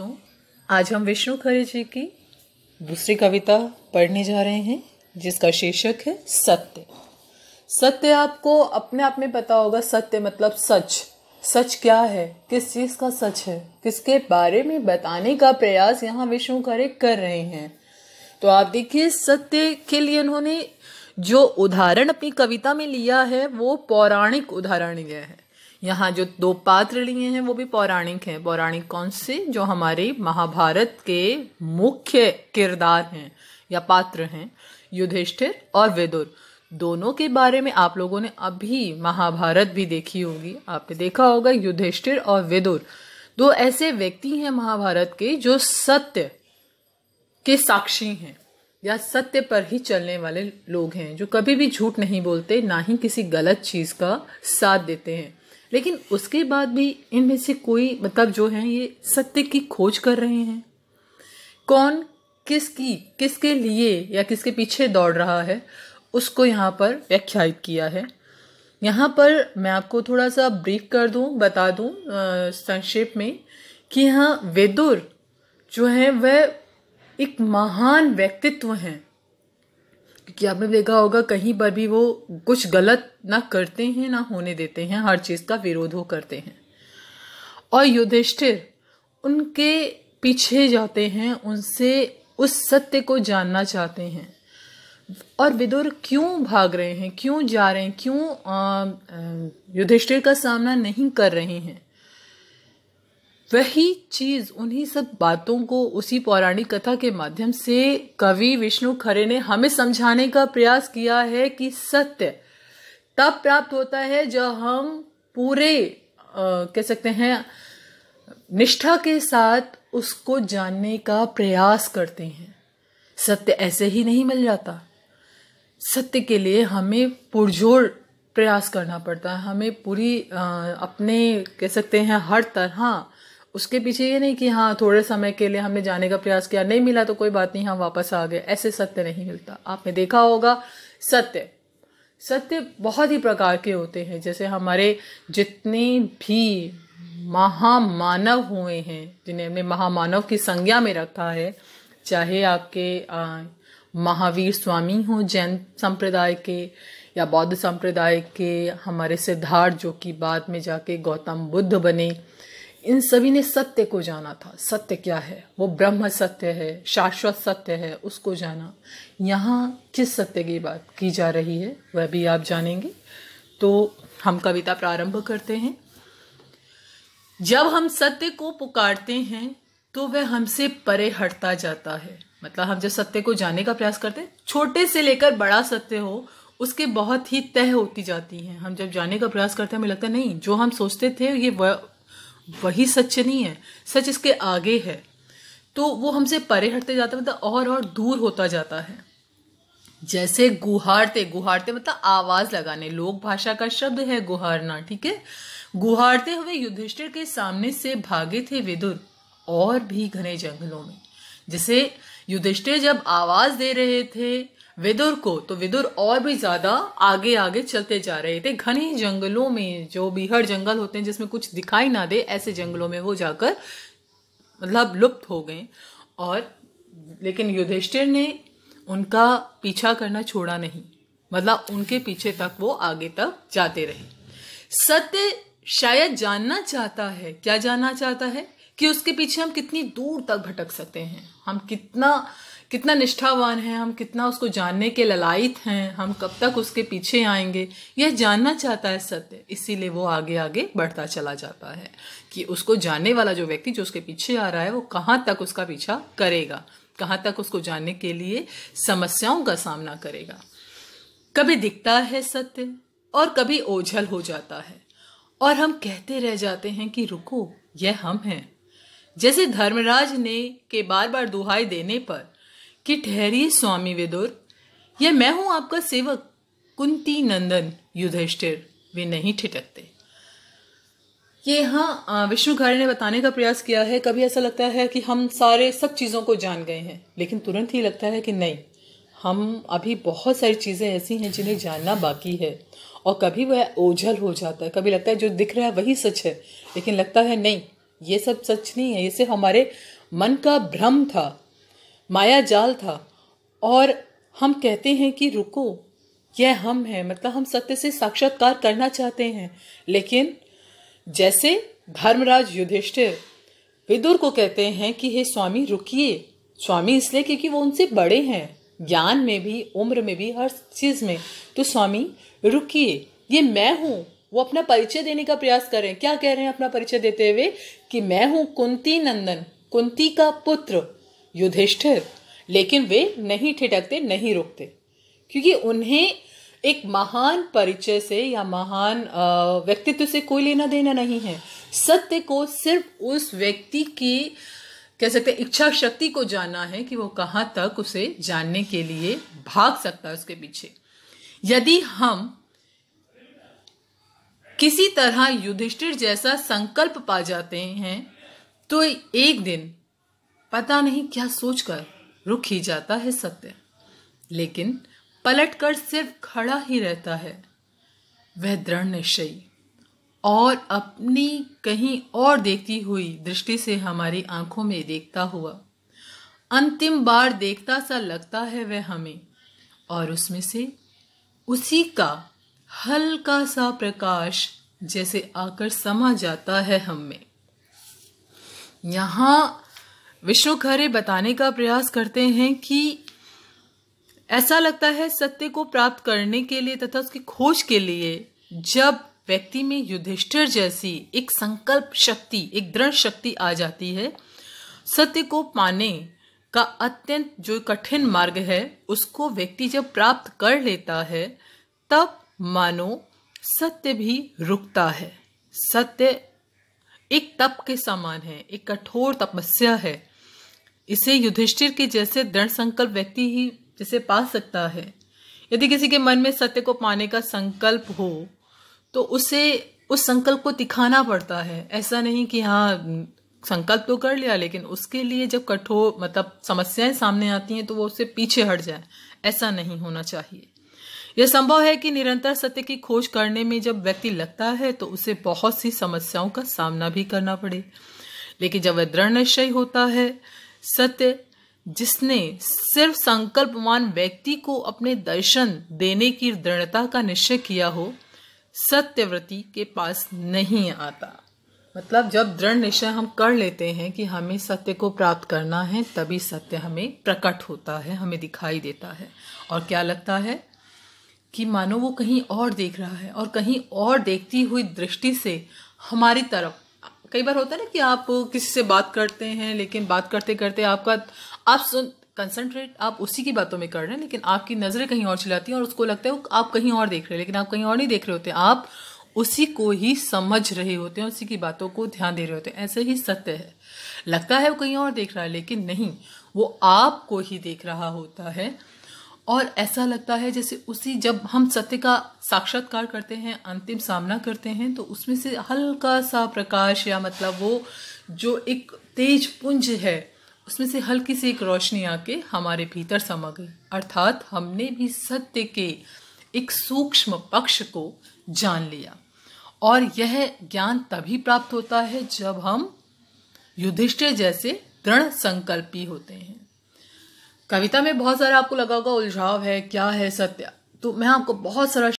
बच्चों आज हम विष्णु खरे जी की दूसरी कविता पढ़ने जा रहे हैं जिसका शीर्षक है सत्य सत्य आपको अपने आप में पता होगा सत्य मतलब सच सच क्या है किस चीज़ का सच है किसके बारे में बताने का प्रयास यहाँ विष्णु खरे कर रहे हैं तो आप देखिए सत्य के लिए उन्होंने जो उदाहरण अपनी कविता में लिया है वो पौराणिक उदाहरण यह है यहाँ जो दो पात्र लिए हैं वो भी पौराणिक हैं पौराणिक कौन से जो हमारे महाभारत के मुख्य किरदार हैं या पात्र हैं युधिष्ठिर और विदुर दोनों के बारे में आप लोगों ने अभी महाभारत भी देखी होगी आपने देखा होगा युधिष्ठिर और विदुर दो ऐसे व्यक्ति हैं महाभारत के जो सत्य के साक्षी हैं या सत्य पर ही चलने वाले लोग हैं जो कभी भी झूठ नहीं बोलते ना ही किसी गलत चीज़ का साथ देते हैं लेकिन उसके बाद भी इनमें से कोई मतलब जो है ये सत्य की खोज कर रहे हैं कौन किसकी किसके लिए या किसके पीछे दौड़ रहा है उसको यहाँ पर व्याख्यायित किया है यहाँ पर मैं आपको थोड़ा सा ब्रीफ कर दूँ बता दूँ संक्षेप में कि यहाँ वेदुर जो है वह एक महान व्यक्तित्व हैं कि आपने देखा होगा कहीं पर भी वो कुछ गलत ना करते हैं ना होने देते हैं हर चीज़ का विरोध वो करते हैं और युधिष्ठिर उनके पीछे जाते हैं उनसे उस सत्य को जानना चाहते हैं और विदुर क्यों भाग रहे हैं क्यों जा रहे हैं क्यों युधिष्ठिर का सामना नहीं कर रहे हैं वही चीज उन्हीं सब बातों को उसी पौराणिक कथा के माध्यम से कवि विष्णु खरे ने हमें समझाने का प्रयास किया है कि सत्य तब प्राप्त होता है जब हम पूरे कह सकते हैं निष्ठा के साथ उसको जानने का प्रयास करते हैं सत्य ऐसे ही नहीं मिल जाता सत्य के लिए हमें पुरजोर प्रयास करना पड़ता है हमें पूरी अपने कह सकते हैं हर तरह उसके पीछे ये नहीं कि हाँ थोड़े समय के लिए हमने जाने का प्रयास किया नहीं मिला तो कोई बात नहीं हम वापस आ गए ऐसे सत्य नहीं मिलता आपने देखा होगा सत्य सत्य बहुत ही प्रकार के होते हैं जैसे हमारे जितने भी महामानव हुए हैं जिन्हें हमने महामानव की संज्ञा में रखा है चाहे आपके आ, महावीर स्वामी हों जैन संप्रदाय के या बौद्ध संप्रदाय के हमारे सिद्धार्थ जो कि बाद में जाके गौतम बुद्ध बने इन सभी ने सत्य को जाना था सत्य क्या है वो ब्रह्म सत्य है शाश्वत सत्य है उसको जाना यहाँ किस सत्य की बात की जा रही है वह भी आप जानेंगे तो हम कविता प्रारंभ करते हैं जब हम सत्य को पुकारते हैं तो वह हमसे परे हटता जाता है मतलब हम जब सत्य को जाने का प्रयास करते हैं छोटे से लेकर बड़ा सत्य हो उसके बहुत ही तय होती जाती हैं हम जब जाने का प्रयास करते हैं हमें लगता है नहीं जो हम सोचते थे ये वही सच नहीं है सच इसके आगे है तो वो हमसे परे हटते जाता है मतलब और और दूर होता जाता है जैसे गुहारते गुहारते मतलब आवाज लगाने लोक भाषा का शब्द है गुहारना ठीक है गुहारते हुए युधिष्ठिर के सामने से भागे थे विदुर और भी घने जंगलों में जैसे युधिष्ठिर जब आवाज दे रहे थे विदुर को तो विदुर और भी ज्यादा आगे आगे चलते जा रहे थे घने जंगलों में जो बीहड़ जंगल होते हैं जिसमें कुछ दिखाई ना दे ऐसे जंगलों में वो जाकर मतलब लुप्त हो गए और लेकिन युधिष्ठिर ने उनका पीछा करना छोड़ा नहीं मतलब उनके पीछे तक वो आगे तक जाते रहे सत्य शायद जानना चाहता है क्या जानना चाहता है कि उसके पीछे हम कितनी दूर तक भटक सकते हैं हम कितना कितना निष्ठावान है हम कितना उसको जानने के ललायत हैं हम कब तक उसके पीछे आएंगे यह जानना चाहता है सत्य इसीलिए वो आगे आगे बढ़ता चला जाता है कि उसको जानने वाला जो व्यक्ति जो उसके पीछे आ रहा है वो कहाँ तक उसका पीछा करेगा कहाँ तक उसको जानने के लिए समस्याओं का सामना करेगा कभी दिखता है सत्य और कभी ओझल हो जाता है और हम कहते रह जाते हैं कि रुको यह हम हैं जैसे धर्मराज ने के बार बार दुहाई देने पर कि ठहरिए स्वामी विदुर यह मैं हूं आपका सेवक कुंती नंदन युधिष्ठिर वे नहीं ठिटकते ये हाँ घर ने बताने का प्रयास किया है कभी ऐसा लगता है कि हम सारे सब चीज़ों को जान गए हैं लेकिन तुरंत ही लगता है कि नहीं हम अभी बहुत सारी चीज़ें ऐसी हैं जिन्हें जानना बाकी है और कभी वह ओझल हो जाता है कभी लगता है जो दिख रहा है वही सच है लेकिन लगता है नहीं ये सब सच नहीं है ये सिर्फ हमारे मन का भ्रम था माया जाल था और हम कहते हैं कि रुको यह हम हैं मतलब हम सत्य से साक्षात्कार करना चाहते हैं लेकिन जैसे धर्मराज युधिष्ठिर विदुर को कहते हैं कि हे स्वामी रुकिए स्वामी इसलिए क्योंकि वो उनसे बड़े हैं ज्ञान में भी उम्र में भी हर चीज़ में तो स्वामी रुकिए ये मैं हूँ वो अपना परिचय देने का प्रयास कर रहे हैं क्या कह रहे हैं अपना परिचय देते हुए कि मैं हूँ कुंती नंदन कुंती का पुत्र युधिष्ठिर लेकिन वे नहीं ठिटकते नहीं रुकते क्योंकि उन्हें एक महान परिचय से या महान व्यक्तित्व से कोई लेना देना नहीं है सत्य को सिर्फ उस व्यक्ति की कह सकते हैं इच्छा शक्ति को जानना है कि वो कहाँ तक उसे जानने के लिए भाग सकता है उसके पीछे यदि हम किसी तरह युधिष्ठिर जैसा संकल्प पा जाते हैं तो एक दिन पता नहीं क्या सोचकर रुक ही जाता है सत्य लेकिन पलटकर सिर्फ खड़ा ही रहता है वह दृढ़ निश्चयी और अपनी कहीं और देखती हुई दृष्टि से हमारी आंखों में देखता हुआ अंतिम बार देखता सा लगता है वह हमें और उसमें से उसी का हल्का सा प्रकाश जैसे आकर समा जाता है हमें यहां यहाँ विष्णु खरे बताने का प्रयास करते हैं कि ऐसा लगता है सत्य को प्राप्त करने के लिए तथा उसकी खोज के लिए जब व्यक्ति में युधिष्ठिर जैसी एक संकल्प शक्ति एक दृढ़ शक्ति आ जाती है सत्य को पाने का अत्यंत जो कठिन मार्ग है उसको व्यक्ति जब प्राप्त कर लेता है तब मानो सत्य भी रुकता है सत्य एक तप के समान है एक कठोर तपस्या है इसे युधिष्ठिर के जैसे दृढ़ संकल्प व्यक्ति ही जिसे पा सकता है यदि किसी के मन में सत्य को पाने का संकल्प हो तो उसे उस संकल्प को दिखाना पड़ता है ऐसा नहीं कि हाँ संकल्प तो कर लिया लेकिन उसके लिए जब कठोर मतलब समस्याएं सामने आती हैं तो वो उससे पीछे हट जाए ऐसा नहीं होना चाहिए यह संभव है कि निरंतर सत्य की खोज करने में जब व्यक्ति लगता है तो उसे बहुत सी समस्याओं का सामना भी करना पड़े लेकिन जब वह दृढ़ निश्चय होता है सत्य जिसने सिर्फ संकल्पवान व्यक्ति को अपने दर्शन देने की दृढ़ता का निश्चय किया हो सत्यव्रती के पास नहीं आता मतलब जब दृढ़ निश्चय हम कर लेते हैं कि हमें सत्य को प्राप्त करना है तभी सत्य हमें प्रकट होता है हमें दिखाई देता है और क्या लगता है कि मानो वो कहीं और देख रहा है और कहीं और देखती हुई दृष्टि से हमारी तरफ कई बार होता है ना कि आप किसी से बात करते हैं लेकिन बात करते करते आपका आप सुन कंसनट्रेट आप उसी की बातों में कर रहे हैं लेकिन आपकी नज़रें कहीं और चलाती हैं और उसको लगता है आप कहीं और देख रहे हैं लेकिन आप कहीं और नहीं देख रहे होते आप उसी को ही समझ रहे होते हैं उसी की बातों को ध्यान दे रहे होते हैं ऐसे ही सत्य है लगता है वो कहीं और देख रहा है लेकिन नहीं वो आपको ही देख रहा होता है और ऐसा लगता है जैसे उसी जब हम सत्य का साक्षात्कार करते हैं अंतिम सामना करते हैं तो उसमें से हल्का सा प्रकाश या मतलब वो जो एक तेज पुंज है उसमें से हल्की सी एक रोशनी आके हमारे भीतर समा गई अर्थात हमने भी सत्य के एक सूक्ष्म पक्ष को जान लिया और यह ज्ञान तभी प्राप्त होता है जब हम युधिष्ठिर जैसे दृढ़ संकल्पी होते हैं कविता में बहुत सारा आपको लगा होगा उलझाव है क्या है सत्य तो मैं आपको बहुत सारा